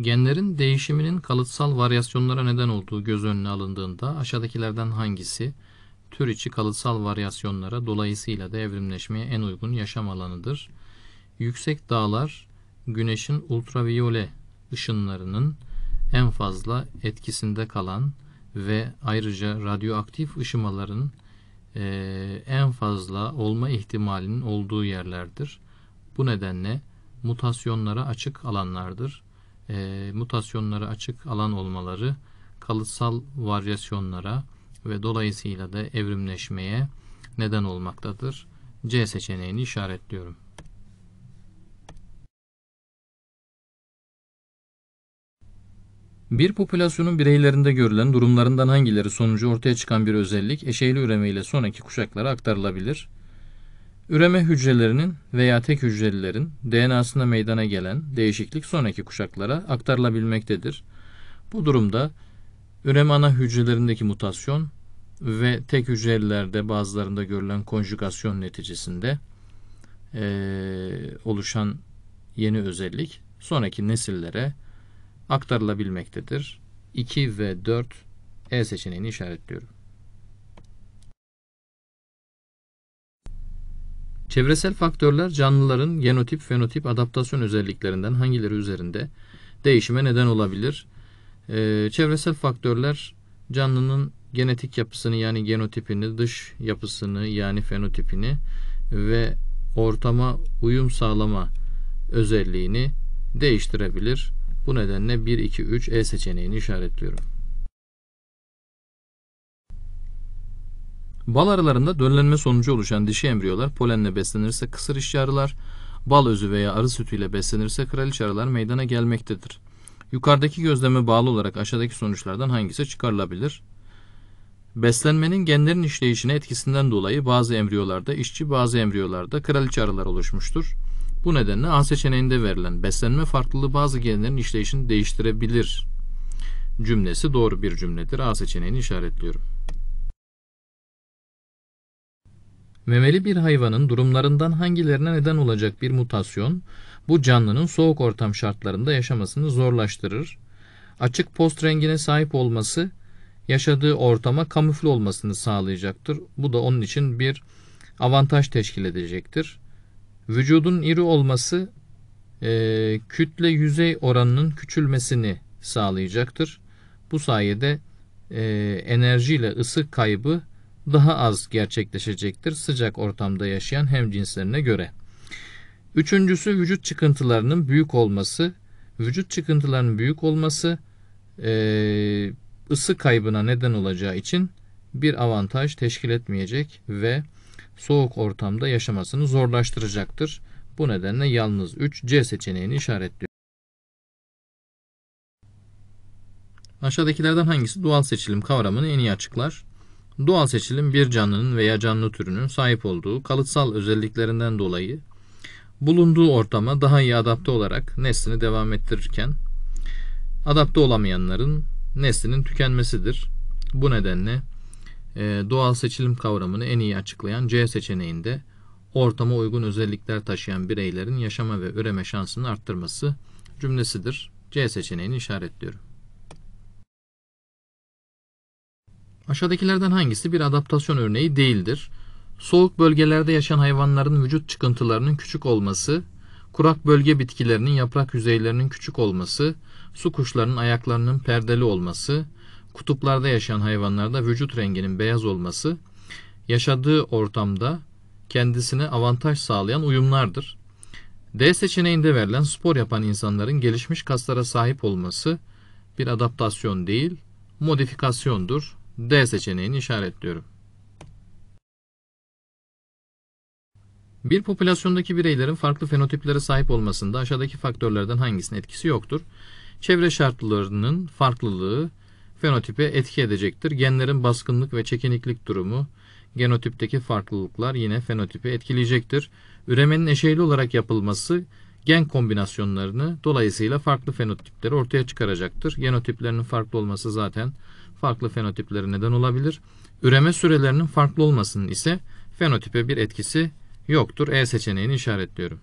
Genlerin değişiminin kalıtsal varyasyonlara neden olduğu göz önüne alındığında aşağıdakilerden hangisi tür içi kalıtsal varyasyonlara dolayısıyla da evrimleşmeye en uygun yaşam alanıdır? Yüksek dağlar güneşin ultraviyole ışınlarının en fazla etkisinde kalan ve ayrıca radyoaktif ışımaların e, en fazla olma ihtimalinin olduğu yerlerdir. Bu nedenle mutasyonlara açık alanlardır e, mutasyonlara açık alan olmaları kalıtsal varyasyonlara ve dolayısıyla da evrimleşmeye neden olmaktadır. C seçeneğini işaretliyorum. Bir popülasyonun bireylerinde görülen durumlarından hangileri sonucu ortaya çıkan bir özellik eşeyli üremeyle sonraki kuşaklara aktarılabilir? Üreme hücrelerinin veya tek hücrelilerin DNA'sında meydana gelen değişiklik sonraki kuşaklara aktarılabilmektedir. Bu durumda üreme ana hücrelerindeki mutasyon ve tek hücrelilerde bazılarında görülen konjugasyon neticesinde e, oluşan yeni özellik sonraki nesillere aktarılabilmektedir. 2 ve 4 E seçeneğini işaretliyorum. Çevresel faktörler canlıların genotip, fenotip, adaptasyon özelliklerinden hangileri üzerinde değişime neden olabilir? Ee, çevresel faktörler canlının genetik yapısını yani genotipini, dış yapısını yani fenotipini ve ortama uyum sağlama özelliğini değiştirebilir. Bu nedenle 1, 2, 3 E seçeneğini işaretliyorum. Bal aralarında döllenme sonucu oluşan dişi embriyolar polenle beslenirse kısır işçi arılar, bal özü veya arı sütüyle beslenirse kraliçe arılar meydana gelmektedir. Yukarıdaki gözleme bağlı olarak aşağıdaki sonuçlardan hangisi çıkarılabilir? Beslenmenin genlerin işleyişine etkisinden dolayı bazı embriyolarda işçi bazı embriyolarda kraliçe arılar oluşmuştur. Bu nedenle A seçeneğinde verilen beslenme farklılığı bazı genlerin işleyişini değiştirebilir cümlesi doğru bir cümledir. A seçeneğini işaretliyorum. Memeli bir hayvanın durumlarından hangilerine neden olacak bir mutasyon, bu canlının soğuk ortam şartlarında yaşamasını zorlaştırır. Açık post rengine sahip olması, yaşadığı ortama kamufle olmasını sağlayacaktır. Bu da onun için bir avantaj teşkil edecektir. Vücudun iri olması, e, kütle yüzey oranının küçülmesini sağlayacaktır. Bu sayede e, ile ısı kaybı, daha az gerçekleşecektir sıcak ortamda yaşayan hemcinslerine göre. Üçüncüsü vücut çıkıntılarının büyük olması. Vücut çıkıntılarının büyük olması e, ısı kaybına neden olacağı için bir avantaj teşkil etmeyecek ve soğuk ortamda yaşamasını zorlaştıracaktır. Bu nedenle yalnız 3 C seçeneğini işaretliyor. Aşağıdakilerden hangisi dual seçilim kavramını en iyi açıklar? Doğal seçilim bir canlının veya canlı türünün sahip olduğu kalıtsal özelliklerinden dolayı bulunduğu ortama daha iyi adapte olarak neslini devam ettirirken adapte olamayanların neslinin tükenmesidir. Bu nedenle e, doğal seçilim kavramını en iyi açıklayan C seçeneğinde ortama uygun özellikler taşıyan bireylerin yaşama ve üreme şansını arttırması cümlesidir. C seçeneğini işaretliyorum. Aşağıdakilerden hangisi bir adaptasyon örneği değildir? Soğuk bölgelerde yaşayan hayvanların vücut çıkıntılarının küçük olması, kurak bölge bitkilerinin yaprak yüzeylerinin küçük olması, su kuşlarının ayaklarının perdeli olması, kutuplarda yaşayan hayvanlarda vücut renginin beyaz olması, yaşadığı ortamda kendisine avantaj sağlayan uyumlardır. D seçeneğinde verilen spor yapan insanların gelişmiş kaslara sahip olması bir adaptasyon değil, modifikasyondur. D seçeneğini işaretliyorum. Bir popülasyondaki bireylerin farklı fenotiplere sahip olmasında aşağıdaki faktörlerden hangisinin etkisi yoktur? Çevre şartlarının farklılığı fenotipe etki edecektir. Genlerin baskınlık ve çekiniklik durumu genotipteki farklılıklar yine fenotipi etkileyecektir. Üremenin eşeyli olarak yapılması gen kombinasyonlarını dolayısıyla farklı fenotipleri ortaya çıkaracaktır. Genotiplerinin farklı olması zaten farklı fenotiplere neden olabilir. Üreme sürelerinin farklı olmasının ise fenotipe bir etkisi yoktur. E seçeneğini işaretliyorum.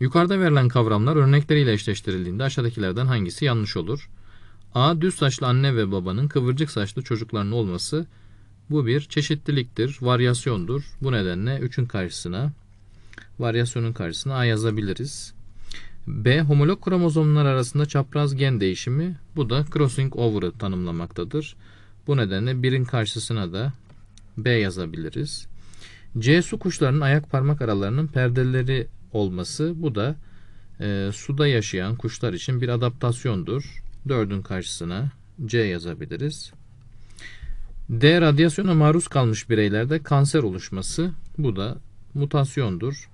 Yukarıda verilen kavramlar örnekleriyle eşleştirildiğinde aşağıdakilerden hangisi yanlış olur? A. Düz saçlı anne ve babanın kıvırcık saçlı çocuklarının olması bu bir çeşitliliktir, varyasyondur. Bu nedenle 3'ün karşısına, varyasyonun karşısına A yazabiliriz. B. Homolog kromozomlar arasında çapraz gen değişimi bu da crossing over'ı tanımlamaktadır. Bu nedenle birin karşısına da B yazabiliriz. C. Su kuşlarının ayak parmak aralarının perdeleri olması bu da e, suda yaşayan kuşlar için bir adaptasyondur. Dördün karşısına C yazabiliriz. D. Radyasyona maruz kalmış bireylerde kanser oluşması bu da mutasyondur.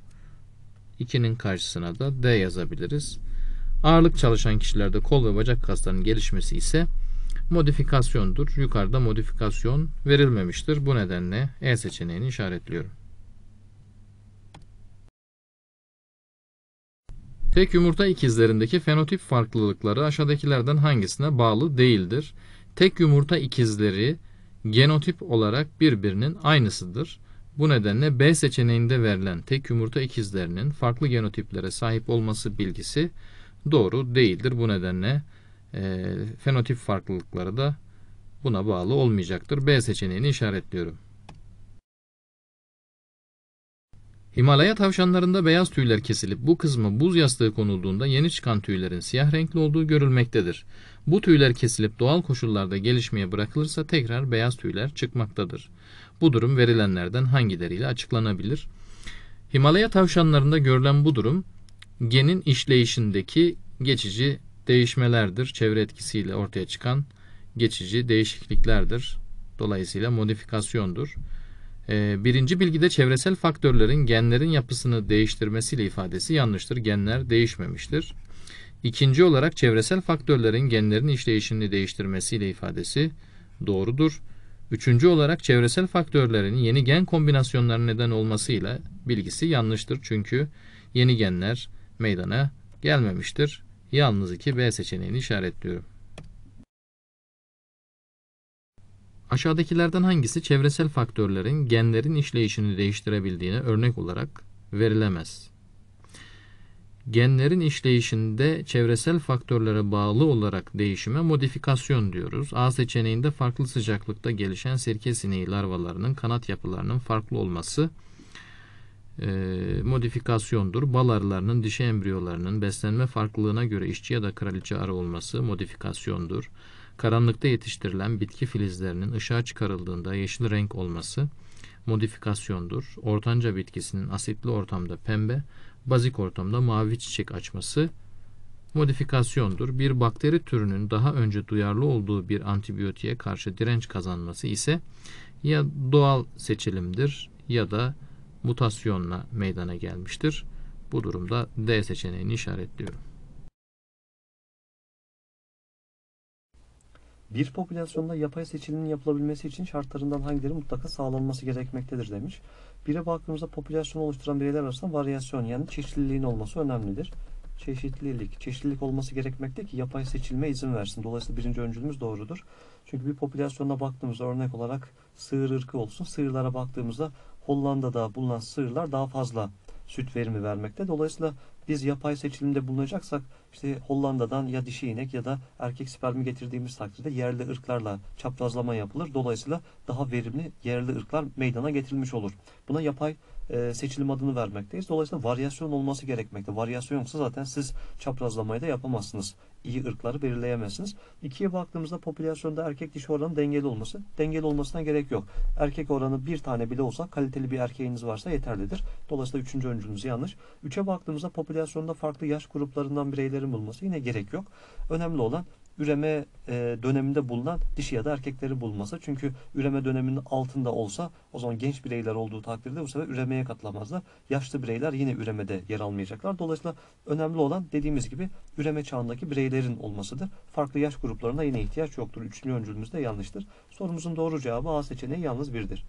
2'nin karşısına da D yazabiliriz. Ağırlık çalışan kişilerde kol ve bacak kaslarının gelişmesi ise modifikasyondur. Yukarıda modifikasyon verilmemiştir. Bu nedenle E seçeneğini işaretliyorum. Tek yumurta ikizlerindeki fenotip farklılıkları aşağıdakilerden hangisine bağlı değildir? Tek yumurta ikizleri genotip olarak birbirinin aynısıdır. Bu nedenle B seçeneğinde verilen tek yumurta ikizlerinin farklı genotiplere sahip olması bilgisi doğru değildir. Bu nedenle e, fenotip farklılıkları da buna bağlı olmayacaktır. B seçeneğini işaretliyorum. Himalaya tavşanlarında beyaz tüyler kesilip bu kısmı buz yastığı konulduğunda yeni çıkan tüylerin siyah renkli olduğu görülmektedir. Bu tüyler kesilip doğal koşullarda gelişmeye bırakılırsa tekrar beyaz tüyler çıkmaktadır. Bu durum verilenlerden hangileriyle açıklanabilir? Himalaya tavşanlarında görülen bu durum genin işleyişindeki geçici değişmelerdir. Çevre etkisiyle ortaya çıkan geçici değişikliklerdir. Dolayısıyla modifikasyondur. Ee, birinci bilgide çevresel faktörlerin genlerin yapısını değiştirmesiyle ifadesi yanlıştır. Genler değişmemiştir. İkinci olarak çevresel faktörlerin genlerin işleyişini değiştirmesiyle ifadesi doğrudur. Üçüncü olarak çevresel faktörlerin yeni gen kombinasyonları neden olmasıyla bilgisi yanlıştır. Çünkü yeni genler meydana gelmemiştir. Yalnız 2 B seçeneğini işaretliyorum. Aşağıdakilerden hangisi çevresel faktörlerin genlerin işleyişini değiştirebildiğine örnek olarak verilemez? Genlerin işleyişinde çevresel faktörlere bağlı olarak değişime modifikasyon diyoruz. A seçeneğinde farklı sıcaklıkta gelişen sirke sineği larvalarının kanat yapılarının farklı olması e, modifikasyondur. Bal arılarının dişi embriyolarının beslenme farklılığına göre işçi ya da kraliçe arı olması modifikasyondur. Karanlıkta yetiştirilen bitki filizlerinin ışığa çıkarıldığında yeşil renk olması modifikasyondur. Ortanca bitkisinin asitli ortamda pembe, bazik ortamda mavi çiçek açması modifikasyondur. Bir bakteri türünün daha önce duyarlı olduğu bir antibiyotiğe karşı direnç kazanması ise ya doğal seçilimdir ya da mutasyonla meydana gelmiştir. Bu durumda D seçeneğini işaretliyorum. Bir popülasyonda yapay seçilimin yapılabilmesi için şartlarından hangileri mutlaka sağlanması gerekmektedir demiş. Bire baktığımızda popülasyonu oluşturan bireyler arasında varyasyon yani çeşitliliğin olması önemlidir. Çeşitlilik, çeşitlilik olması gerekmekte ki yapay seçilme izin versin. Dolayısıyla birinci öncülümüz doğrudur. Çünkü bir popülasyona baktığımızda örnek olarak sığır ırkı olsun. Sığırlara baktığımızda Hollanda'da bulunan sığırlar daha fazla süt verimi vermekte. Dolayısıyla biz yapay seçilimde bulunacaksak işte Hollanda'dan ya dişi inek ya da erkek spermi getirdiğimiz takdirde yerli ırklarla çaprazlama yapılır. Dolayısıyla daha verimli yerli ırklar meydana getirilmiş olur. Buna yapay e, seçilim adını vermekteyiz. Dolayısıyla varyasyon olması gerekmekte. Varyasyon yoksa zaten siz çaprazlamayı da yapamazsınız. İyi ırkları belirleyemezsiniz. İkiye baktığımızda popülasyonda erkek dişi oranı dengeli olması. Dengeli olmasına gerek yok. Erkek oranı bir tane bile olsa kaliteli bir erkeğiniz varsa yeterlidir. Dolayısıyla üçüncü öncülümüz yanlış. Üçe baktığımızda popülasyonda farklı yaş gruplarından bireylerin bulması yine gerek yok. Önemli olan üreme e, döneminde bulunan dişi ya da erkekleri bulması. Çünkü üreme döneminin altında olsa o zaman genç bireyler olduğu takdirde bu sefer üremeye katılamazlar. Yaşlı bireyler yine üremede yer almayacaklar. Dolayısıyla önemli olan dediğimiz gibi üreme çağındaki bireylerin olmasıdır. Farklı yaş gruplarına yine ihtiyaç yoktur. Üçüncü öncülümüz de yanlıştır. Sorumuzun doğru cevabı A seçeneği yalnız birdir.